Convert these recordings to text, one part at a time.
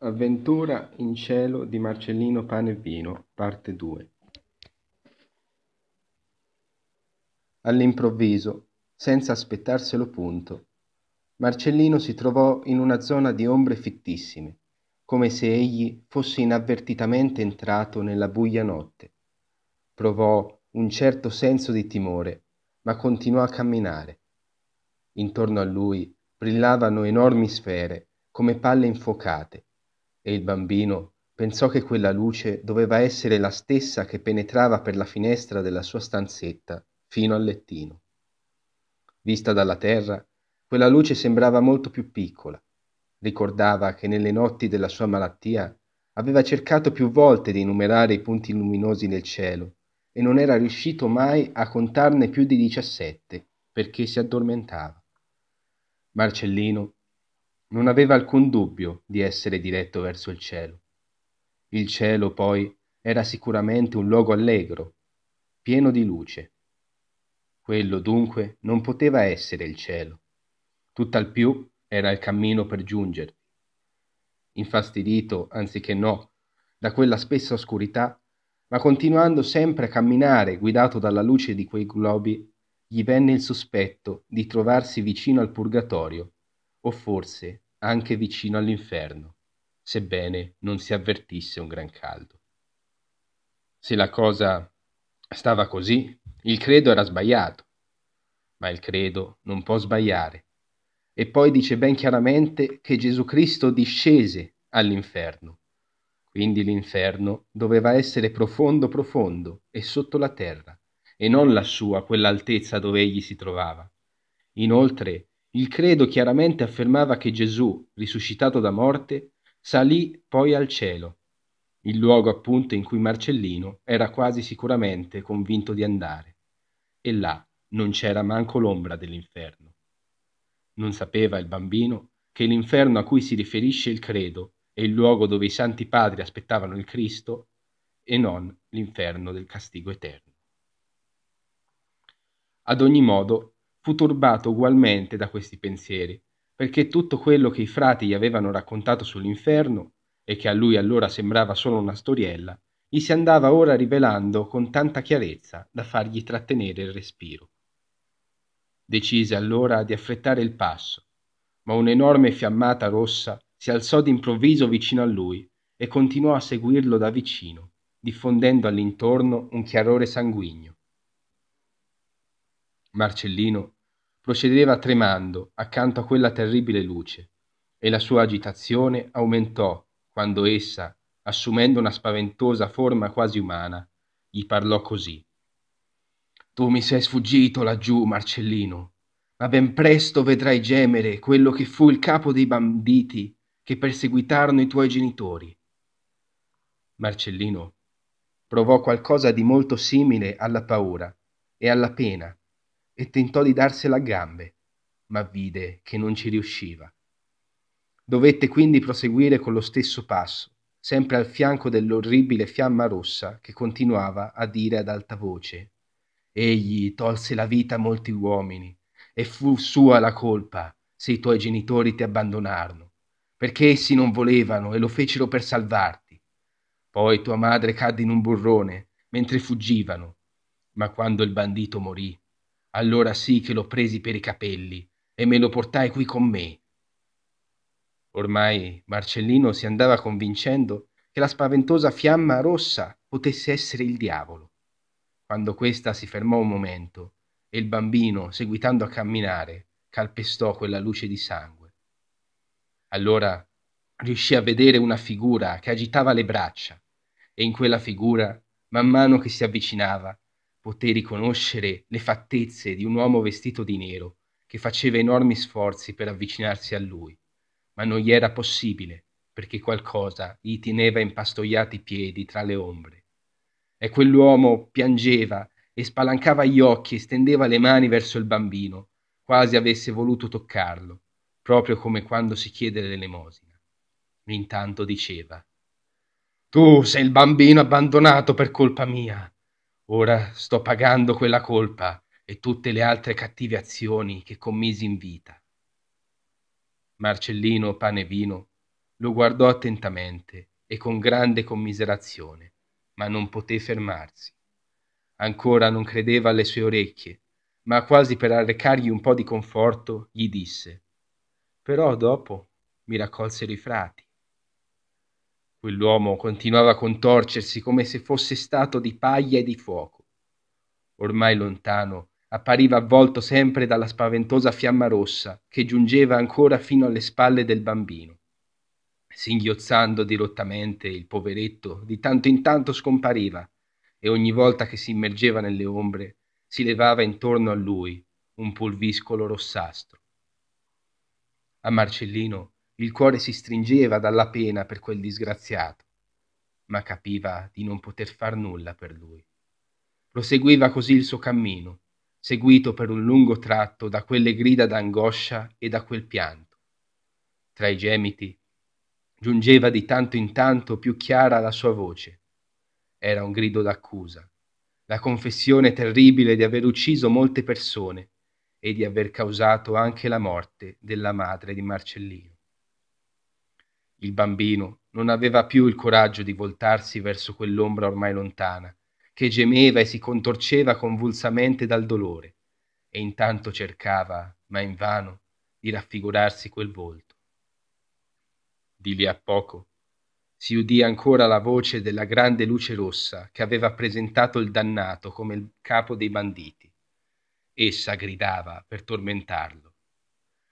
Avventura in cielo di Marcellino Pane e Vino, parte 2 All'improvviso, senza aspettarselo punto, Marcellino si trovò in una zona di ombre fittissime, come se egli fosse inavvertitamente entrato nella buia notte. Provò un certo senso di timore, ma continuò a camminare. Intorno a lui brillavano enormi sfere, come palle infuocate, e il bambino pensò che quella luce doveva essere la stessa che penetrava per la finestra della sua stanzetta fino al lettino. Vista dalla terra, quella luce sembrava molto più piccola. Ricordava che nelle notti della sua malattia aveva cercato più volte di numerare i punti luminosi nel cielo e non era riuscito mai a contarne più di 17 perché si addormentava. Marcellino non aveva alcun dubbio di essere diretto verso il cielo. Il cielo, poi, era sicuramente un luogo allegro, pieno di luce. Quello dunque non poteva essere il cielo. Tutt'al più era il cammino per giungervi. Infastidito, anziché no, da quella spessa oscurità, ma continuando sempre a camminare guidato dalla luce di quei globi, gli venne il sospetto di trovarsi vicino al purgatorio o forse anche vicino all'inferno, sebbene non si avvertisse un gran caldo. Se la cosa stava così, il credo era sbagliato, ma il credo non può sbagliare. E poi dice ben chiaramente che Gesù Cristo discese all'inferno. Quindi l'inferno doveva essere profondo profondo e sotto la terra, e non la sua, quell'altezza dove egli si trovava. Inoltre il credo chiaramente affermava che Gesù, risuscitato da morte, salì poi al cielo, il luogo appunto in cui Marcellino era quasi sicuramente convinto di andare. E là non c'era manco l'ombra dell'inferno. Non sapeva il bambino che l'inferno a cui si riferisce il credo è il luogo dove i santi padri aspettavano il Cristo e non l'inferno del castigo eterno. Ad ogni modo, fu turbato ugualmente da questi pensieri, perché tutto quello che i frati gli avevano raccontato sull'inferno, e che a lui allora sembrava solo una storiella, gli si andava ora rivelando con tanta chiarezza da fargli trattenere il respiro. Decise allora di affrettare il passo, ma un'enorme fiammata rossa si alzò d'improvviso vicino a lui e continuò a seguirlo da vicino, diffondendo all'intorno un chiarore sanguigno. Marcellino procedeva tremando accanto a quella terribile luce e la sua agitazione aumentò quando essa assumendo una spaventosa forma quasi umana gli parlò così tu mi sei sfuggito laggiù marcellino ma ben presto vedrai gemere quello che fu il capo dei banditi che perseguitarono i tuoi genitori marcellino provò qualcosa di molto simile alla paura e alla pena e tentò di darsela a gambe, ma vide che non ci riusciva. Dovette quindi proseguire con lo stesso passo, sempre al fianco dell'orribile fiamma rossa che continuava a dire ad alta voce. Egli tolse la vita a molti uomini e fu sua la colpa se i tuoi genitori ti abbandonarono, perché essi non volevano e lo fecero per salvarti. Poi tua madre cadde in un burrone mentre fuggivano, ma quando il bandito morì, allora sì che lo presi per i capelli e me lo portai qui con me. Ormai Marcellino si andava convincendo che la spaventosa fiamma rossa potesse essere il diavolo. Quando questa si fermò un momento e il bambino, seguitando a camminare, calpestò quella luce di sangue. Allora riuscì a vedere una figura che agitava le braccia e in quella figura, man mano che si avvicinava, poté riconoscere le fattezze di un uomo vestito di nero che faceva enormi sforzi per avvicinarsi a lui, ma non gli era possibile perché qualcosa gli teneva impastoiati i piedi tra le ombre. E quell'uomo piangeva e spalancava gli occhi e stendeva le mani verso il bambino, quasi avesse voluto toccarlo, proprio come quando si chiede l'elemosina. Intanto diceva Tu sei il bambino abbandonato per colpa mia Ora sto pagando quella colpa e tutte le altre cattive azioni che commisi in vita. Marcellino Panevino lo guardò attentamente e con grande commiserazione, ma non poté fermarsi. Ancora non credeva alle sue orecchie, ma quasi per arrecargli un po' di conforto gli disse: Però dopo mi raccolsero i frati Quell'uomo continuava a contorcersi come se fosse stato di paglia e di fuoco. Ormai lontano, appariva avvolto sempre dalla spaventosa fiamma rossa che giungeva ancora fino alle spalle del bambino. Singhiozzando dirottamente, il poveretto di tanto in tanto scompariva e ogni volta che si immergeva nelle ombre si levava intorno a lui un pulviscolo rossastro. A Marcellino il cuore si stringeva dalla pena per quel disgraziato, ma capiva di non poter far nulla per lui. Proseguiva così il suo cammino, seguito per un lungo tratto da quelle grida d'angoscia e da quel pianto. Tra i gemiti giungeva di tanto in tanto più chiara la sua voce. Era un grido d'accusa, la confessione terribile di aver ucciso molte persone e di aver causato anche la morte della madre di Marcellino. Il bambino non aveva più il coraggio di voltarsi verso quell'ombra ormai lontana, che gemeva e si contorceva convulsamente dal dolore, e intanto cercava, ma invano, di raffigurarsi quel volto. Di lì a poco si udì ancora la voce della grande luce rossa che aveva presentato il dannato come il capo dei banditi. Essa gridava per tormentarlo.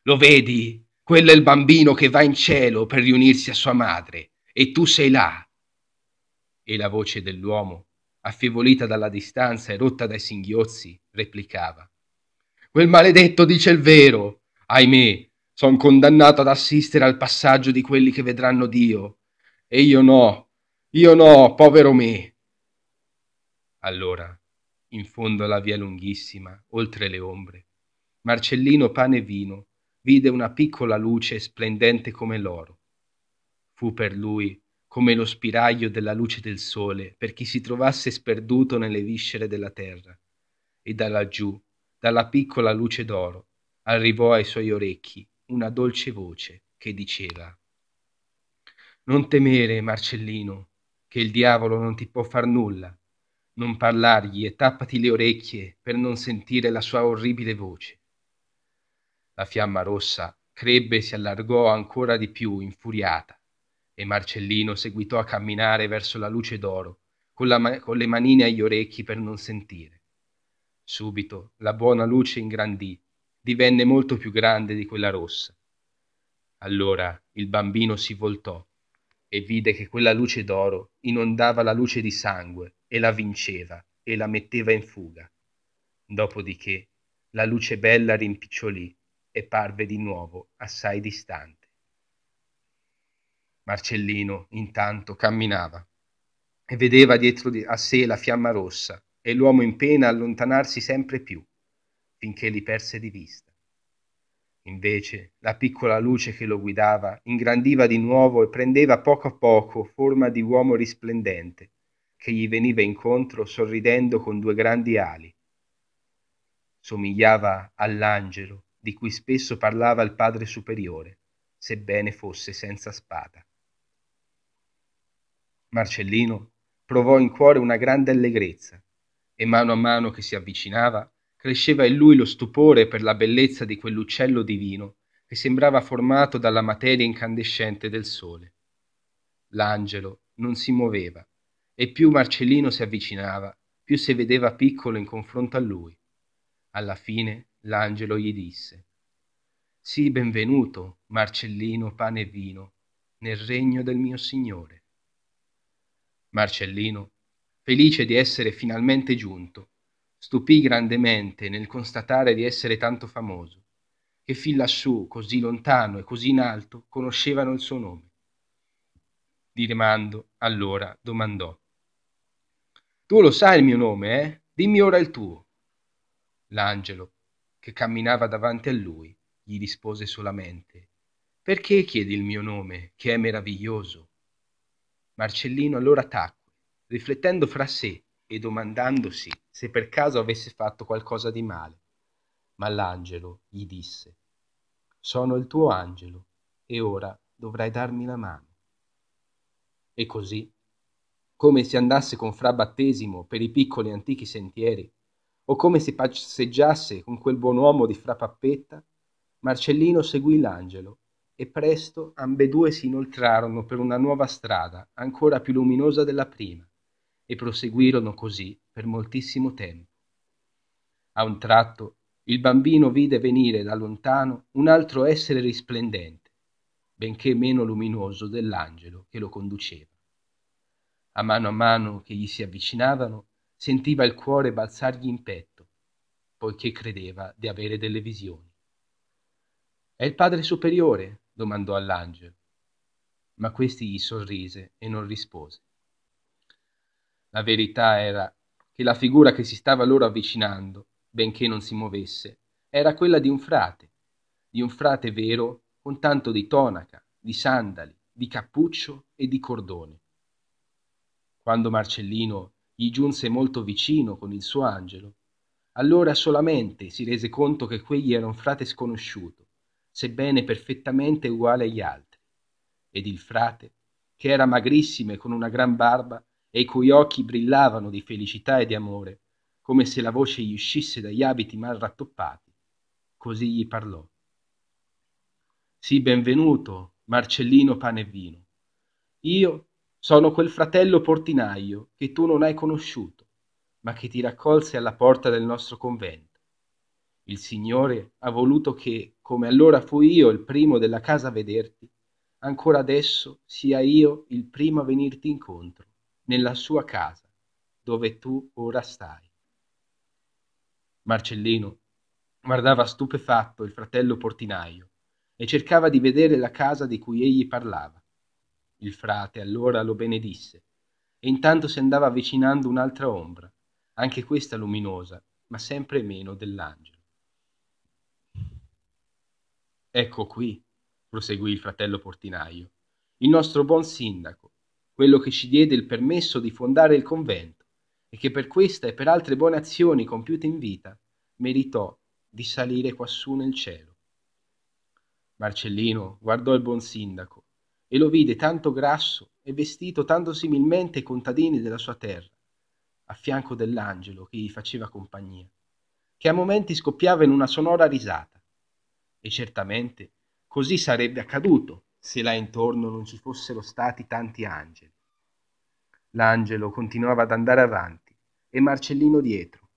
Lo vedi? Quello è il bambino che va in cielo per riunirsi a sua madre e tu sei là. E la voce dell'uomo, affievolita dalla distanza e rotta dai singhiozzi, replicava. Quel maledetto dice il vero. Ahimè, sono condannato ad assistere al passaggio di quelli che vedranno Dio. E io no, io no, povero me. Allora, in fondo alla via lunghissima, oltre le ombre, Marcellino pane e vino vide una piccola luce splendente come l'oro. Fu per lui come lo spiraglio della luce del sole per chi si trovasse sperduto nelle viscere della terra. E da laggiù, dalla piccola luce d'oro, arrivò ai suoi orecchi una dolce voce che diceva Non temere, Marcellino, che il diavolo non ti può far nulla. Non parlargli e tappati le orecchie per non sentire la sua orribile voce. La fiamma rossa crebbe e si allargò ancora di più, infuriata, e Marcellino seguitò a camminare verso la luce d'oro, con, ma- con le manine agli orecchi per non sentire. Subito la buona luce ingrandì, divenne molto più grande di quella rossa. Allora il bambino si voltò e vide che quella luce d'oro inondava la luce di sangue e la vinceva e la metteva in fuga. Dopodiché la luce bella rimpicciolì e parve di nuovo assai distante. Marcellino intanto camminava e vedeva dietro a sé la fiamma rossa e l'uomo in pena allontanarsi sempre più, finché li perse di vista. Invece la piccola luce che lo guidava ingrandiva di nuovo e prendeva poco a poco forma di uomo risplendente, che gli veniva incontro sorridendo con due grandi ali. Somigliava all'angelo di cui spesso parlava il padre superiore, sebbene fosse senza spada. Marcellino provò in cuore una grande allegrezza e mano a mano che si avvicinava cresceva in lui lo stupore per la bellezza di quell'uccello divino che sembrava formato dalla materia incandescente del sole. L'angelo non si muoveva e più Marcellino si avvicinava, più si vedeva piccolo in confronto a lui. Alla fine L'angelo gli disse, Sii benvenuto, Marcellino, pane e vino, nel regno del mio Signore. Marcellino, felice di essere finalmente giunto, stupì grandemente nel constatare di essere tanto famoso, che fin lassù, così lontano e così in alto, conoscevano il suo nome. Di rimando, allora domandò, Tu lo sai il mio nome, eh? Dimmi ora il tuo. L'angelo, che camminava davanti a lui, gli rispose solamente Perché chiedi il mio nome, che è meraviglioso? Marcellino allora tacque, riflettendo fra sé e domandandosi se per caso avesse fatto qualcosa di male. Ma l'angelo gli disse Sono il tuo angelo, e ora dovrai darmi la mano. E così, come si andasse con fra battesimo per i piccoli antichi sentieri, o come si passeggiasse con quel buon uomo di fra Marcellino seguì l'angelo e presto ambedue si inoltrarono per una nuova strada ancora più luminosa della prima e proseguirono così per moltissimo tempo. A un tratto il bambino vide venire da lontano un altro essere risplendente, benché meno luminoso dell'angelo che lo conduceva. A mano a mano che gli si avvicinavano, sentiva il cuore balzargli in petto, poiché credeva di avere delle visioni. È il Padre Superiore? domandò all'angelo, ma questi gli sorrise e non rispose. La verità era che la figura che si stava loro avvicinando, benché non si muovesse, era quella di un frate, di un frate vero con tanto di tonaca, di sandali, di cappuccio e di cordone. Quando Marcellino gli giunse molto vicino con il suo angelo. Allora solamente si rese conto che quegli era un frate sconosciuto, sebbene perfettamente uguale agli altri. Ed il frate, che era magrissimo e con una gran barba, e i cui occhi brillavano di felicità e di amore, come se la voce gli uscisse dagli abiti mal rattoppati, così gli parlò. Sì, benvenuto, Marcellino Pane e Vino. Io sono quel fratello portinaio che tu non hai conosciuto, ma che ti raccolse alla porta del nostro convento. Il Signore ha voluto che, come allora fui io il primo della casa a vederti, ancora adesso sia io il primo a venirti incontro, nella sua casa, dove tu ora stai. Marcellino guardava stupefatto il fratello portinaio e cercava di vedere la casa di cui egli parlava il frate allora lo benedisse. E intanto si andava avvicinando un'altra ombra, anche questa luminosa, ma sempre meno dell'angelo. Ecco qui, proseguì il fratello portinaio, il nostro buon sindaco, quello che ci diede il permesso di fondare il convento e che per questa e per altre buone azioni compiute in vita meritò di salire quassù nel cielo. Marcellino guardò il buon sindaco e lo vide tanto grasso e vestito tanto similmente ai contadini della sua terra, a fianco dell'angelo che gli faceva compagnia, che a momenti scoppiava in una sonora risata. E certamente così sarebbe accaduto se là intorno non ci fossero stati tanti angeli. L'angelo continuava ad andare avanti e Marcellino dietro,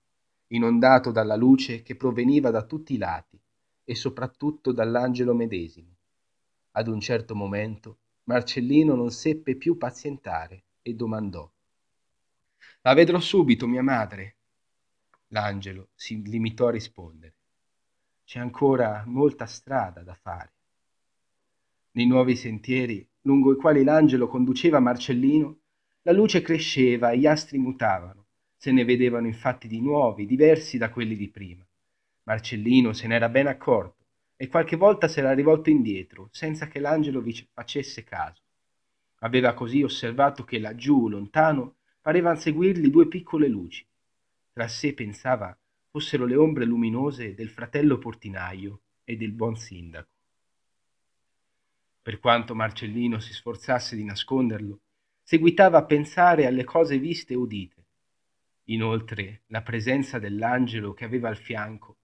inondato dalla luce che proveniva da tutti i lati e soprattutto dall'angelo medesimo ad un certo momento Marcellino non seppe più pazientare e domandò. La vedrò subito, mia madre. L'angelo si limitò a rispondere. C'è ancora molta strada da fare. Nei nuovi sentieri lungo i quali l'angelo conduceva Marcellino, la luce cresceva e gli astri mutavano. Se ne vedevano infatti di nuovi, diversi da quelli di prima. Marcellino se n'era ben accorto e qualche volta s'era rivolto indietro, senza che l'angelo vi facesse caso. Aveva così osservato che laggiù, lontano, parevan seguirgli due piccole luci. Tra sé pensava fossero le ombre luminose del fratello portinaio e del buon sindaco. Per quanto Marcellino si sforzasse di nasconderlo, seguitava a pensare alle cose viste e udite. Inoltre, la presenza dell'angelo che aveva al fianco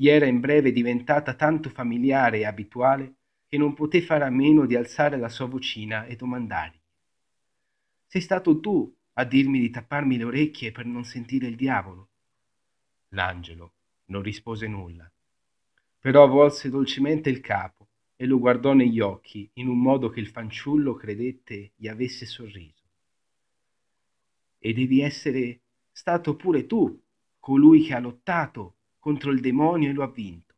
gli era in breve diventata tanto familiare e abituale che non poté fare a meno di alzare la sua vocina e domandargli. Sei stato tu a dirmi di tapparmi le orecchie per non sentire il diavolo? L'angelo non rispose nulla, però volse dolcemente il capo e lo guardò negli occhi in un modo che il fanciullo credette gli avesse sorriso. E devi essere stato pure tu colui che ha lottato contro il demonio e lo ha vinto.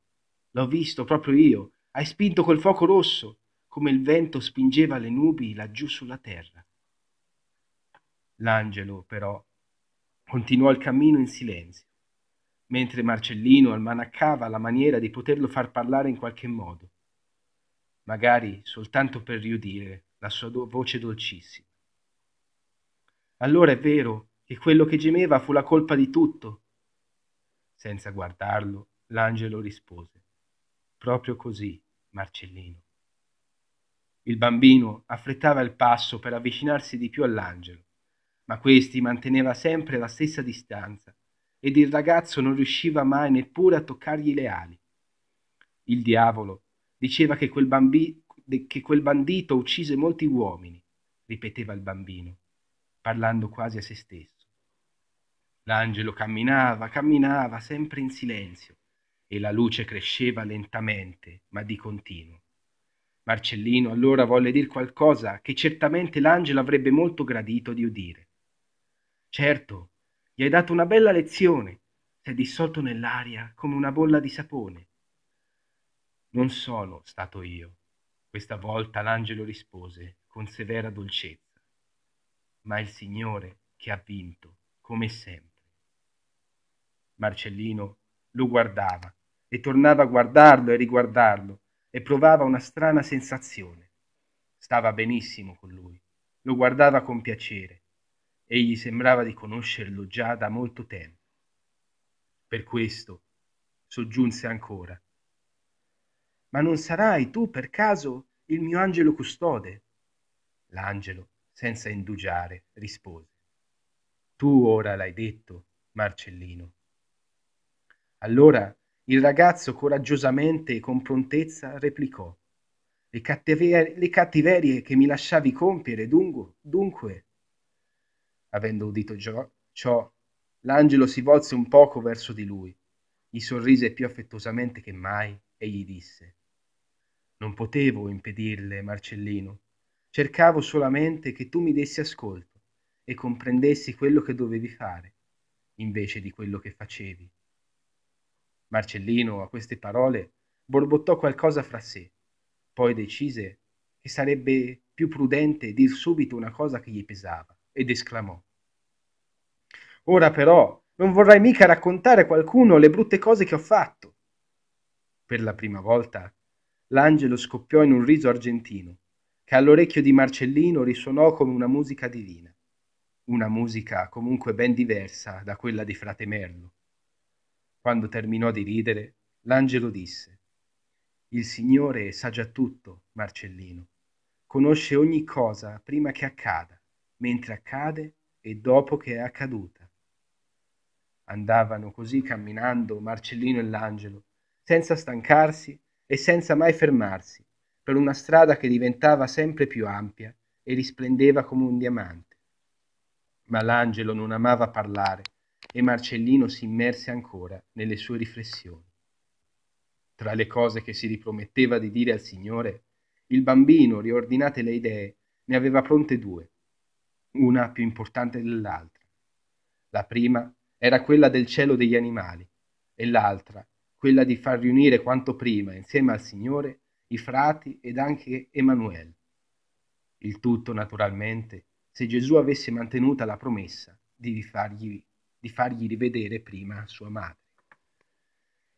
L'ho visto proprio io. Hai spinto quel fuoco rosso, come il vento spingeva le nubi laggiù sulla terra. L'angelo, però, continuò il cammino in silenzio, mentre Marcellino almanaccava la maniera di poterlo far parlare in qualche modo, magari soltanto per riudire la sua do- voce dolcissima. Allora è vero che quello che gemeva fu la colpa di tutto, senza guardarlo, l'angelo rispose, Proprio così, Marcellino. Il bambino affrettava il passo per avvicinarsi di più all'angelo, ma questi manteneva sempre la stessa distanza ed il ragazzo non riusciva mai neppure a toccargli le ali. Il diavolo diceva che quel, bambi- che quel bandito uccise molti uomini, ripeteva il bambino, parlando quasi a se stesso. L'angelo camminava, camminava sempre in silenzio e la luce cresceva lentamente, ma di continuo. Marcellino allora volle dir qualcosa che certamente l'angelo avrebbe molto gradito di udire. Certo, gli hai dato una bella lezione, sei dissolto nell'aria come una bolla di sapone. Non sono stato io. Questa volta l'angelo rispose con severa dolcezza, ma il Signore che ha vinto, come sempre. Marcellino lo guardava e tornava a guardarlo e riguardarlo e provava una strana sensazione. Stava benissimo con lui, lo guardava con piacere e gli sembrava di conoscerlo già da molto tempo. Per questo soggiunse ancora. Ma non sarai tu per caso il mio angelo custode? L'angelo, senza indugiare, rispose. Tu ora l'hai detto, Marcellino. Allora il ragazzo coraggiosamente e con prontezza replicò le, cattiverie, le cattiverie che mi lasciavi compiere, dunque, dunque. Avendo udito ciò, l'angelo si volse un poco verso di lui, gli sorrise più affettuosamente che mai e gli disse Non potevo impedirle, Marcellino, cercavo solamente che tu mi dessi ascolto e comprendessi quello che dovevi fare, invece di quello che facevi. Marcellino, a queste parole, borbottò qualcosa fra sé, poi decise che sarebbe più prudente dir subito una cosa che gli pesava, ed esclamò. Ora però non vorrai mica raccontare a qualcuno le brutte cose che ho fatto. Per la prima volta l'angelo scoppiò in un riso argentino, che all'orecchio di Marcellino risuonò come una musica divina, una musica comunque ben diversa da quella di frate Merlo quando terminò di ridere, l'angelo disse, Il Signore sa già tutto, Marcellino, conosce ogni cosa prima che accada, mentre accade e dopo che è accaduta. Andavano così camminando Marcellino e l'angelo, senza stancarsi e senza mai fermarsi, per una strada che diventava sempre più ampia e risplendeva come un diamante. Ma l'angelo non amava parlare e Marcellino si immerse ancora nelle sue riflessioni. Tra le cose che si riprometteva di dire al Signore, il bambino, riordinate le idee, ne aveva pronte due, una più importante dell'altra. La prima era quella del cielo degli animali e l'altra quella di far riunire quanto prima insieme al Signore i frati ed anche Emanuele. Il tutto naturalmente se Gesù avesse mantenuta la promessa di rifargli di fargli rivedere prima sua madre.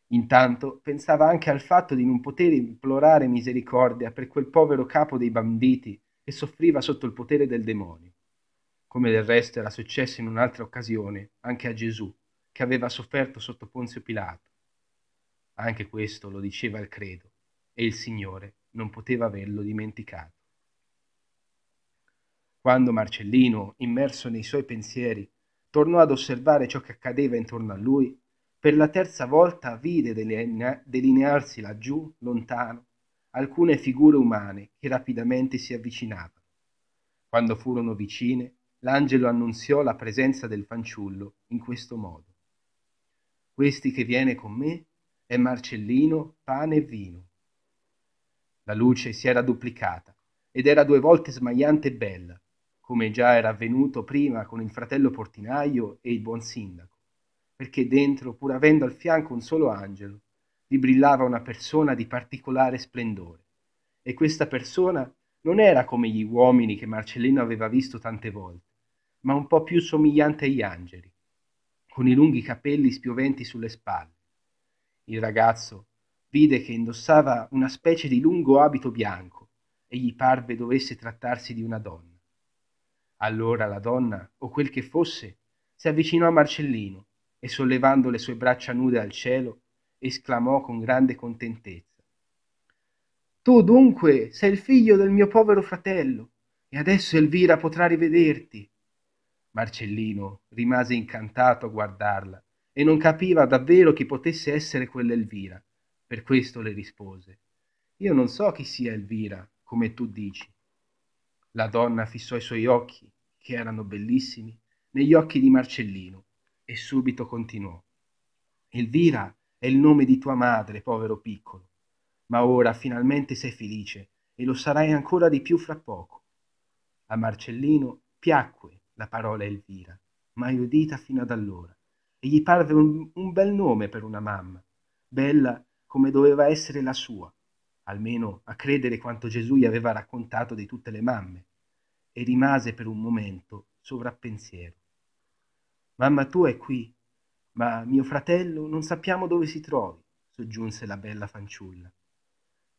Intanto pensava anche al fatto di non poter implorare misericordia per quel povero capo dei banditi che soffriva sotto il potere del demonio, come del resto era successo in un'altra occasione anche a Gesù, che aveva sofferto sotto Ponzio Pilato. Anche questo lo diceva il credo, e il Signore non poteva averlo dimenticato. Quando Marcellino, immerso nei suoi pensieri, tornò ad osservare ciò che accadeva intorno a lui, per la terza volta vide delinearsi laggiù, lontano, alcune figure umane che rapidamente si avvicinavano. Quando furono vicine, l'angelo annunziò la presenza del fanciullo in questo modo. Questi che viene con me è Marcellino, pane e vino. La luce si era duplicata ed era due volte smagliante e bella, come già era avvenuto prima con il fratello portinaio e il buon sindaco, perché dentro, pur avendo al fianco un solo angelo, gli brillava una persona di particolare splendore. E questa persona non era come gli uomini che Marcellino aveva visto tante volte, ma un po' più somigliante agli angeli, con i lunghi capelli spioventi sulle spalle. Il ragazzo vide che indossava una specie di lungo abito bianco e gli parve dovesse trattarsi di una donna allora la donna, o quel che fosse, si avvicinò a Marcellino e sollevando le sue braccia nude al cielo, esclamò con grande contentezza. Tu dunque sei il figlio del mio povero fratello, e adesso Elvira potrà rivederti. Marcellino rimase incantato a guardarla e non capiva davvero chi potesse essere quella Elvira. Per questo le rispose, io non so chi sia Elvira, come tu dici, la donna fissò i suoi occhi, che erano bellissimi, negli occhi di Marcellino e subito continuò. Elvira è il nome di tua madre, povero piccolo, ma ora finalmente sei felice e lo sarai ancora di più fra poco. A Marcellino piacque la parola Elvira, mai udita fino ad allora, e gli parve un, un bel nome per una mamma, bella come doveva essere la sua, almeno a credere quanto Gesù gli aveva raccontato di tutte le mamme, e rimase per un momento sovrappensiero. Mamma tua è qui, ma mio fratello non sappiamo dove si trovi, soggiunse la bella fanciulla.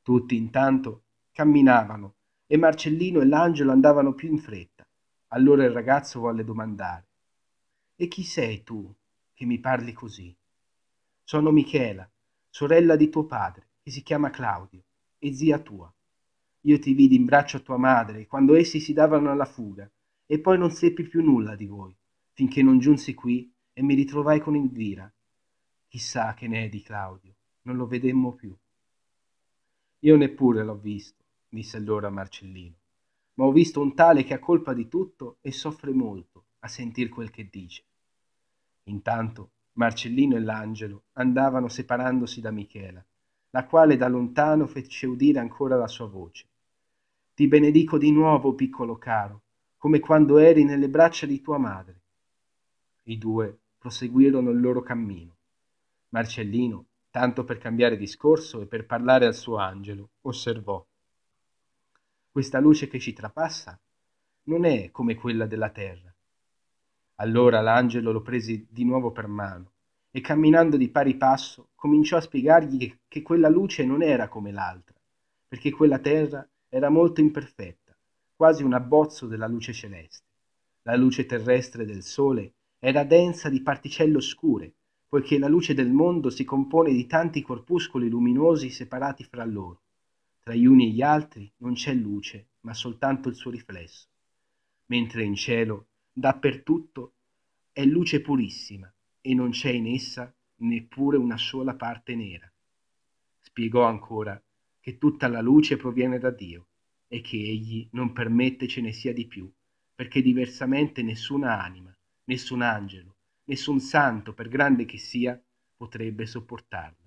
Tutti intanto camminavano e Marcellino e l'angelo andavano più in fretta. Allora il ragazzo volle domandare. E chi sei tu che mi parli così? Sono Michela, sorella di tuo padre, che si chiama Claudio e zia tua. Io ti vidi in braccio a tua madre quando essi si davano alla fuga e poi non seppi più nulla di voi, finché non giunsi qui e mi ritrovai con Elvira. Chissà che ne è di Claudio, non lo vedemmo più. Io neppure l'ho visto, disse allora Marcellino, ma ho visto un tale che ha colpa di tutto e soffre molto a sentir quel che dice. Intanto Marcellino e l'angelo andavano separandosi da Michela la quale da lontano fece udire ancora la sua voce. Ti benedico di nuovo, piccolo caro, come quando eri nelle braccia di tua madre. I due proseguirono il loro cammino. Marcellino, tanto per cambiare discorso e per parlare al suo angelo, osservò. Questa luce che ci trapassa non è come quella della terra. Allora l'angelo lo prese di nuovo per mano e camminando di pari passo cominciò a spiegargli che, che quella luce non era come l'altra, perché quella terra era molto imperfetta, quasi un abbozzo della luce celeste. La luce terrestre del Sole era densa di particelle oscure, poiché la luce del mondo si compone di tanti corpuscoli luminosi separati fra loro. Tra gli uni e gli altri non c'è luce, ma soltanto il suo riflesso. Mentre in cielo, dappertutto, è luce purissima, e non c'è in essa neppure una sola parte nera. Spiegò ancora che tutta la luce proviene da Dio e che egli non permette ce ne sia di più, perché diversamente nessuna anima, nessun angelo, nessun santo, per grande che sia, potrebbe sopportarla.